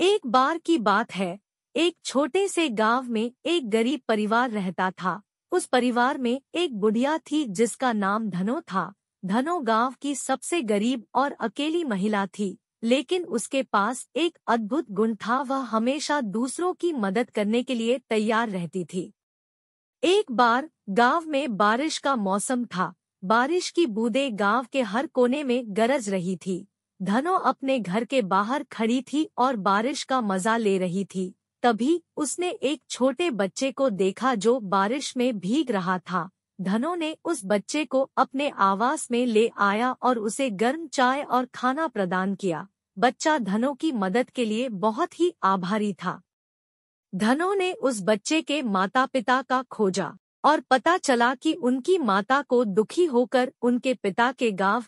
एक बार की बात है एक छोटे से गांव में एक गरीब परिवार रहता था उस परिवार में एक बुढ़िया थी जिसका नाम धनो था धनो गांव की सबसे गरीब और अकेली महिला थी लेकिन उसके पास एक अद्भुत गुण था वह हमेशा दूसरों की मदद करने के लिए तैयार रहती थी एक बार गांव में बारिश का मौसम था बारिश की बूंदें गांव के हर कोने में गरज रही थी धनो अपने घर के बाहर खड़ी थी और बारिश का मजा ले रही थी तभी उसने एक छोटे बच्चे को देखा जो बारिश में भीग रहा था धनो ने उस बच्चे को अपने आवास में ले आया और उसे गर्म चाय और खाना प्रदान किया बच्चा धनो की मदद के लिए बहुत ही आभारी था धनो ने उस बच्चे के माता पिता का खोजा और पता चला कि उनकी माता को दुखी होकर उनके पिता के गांव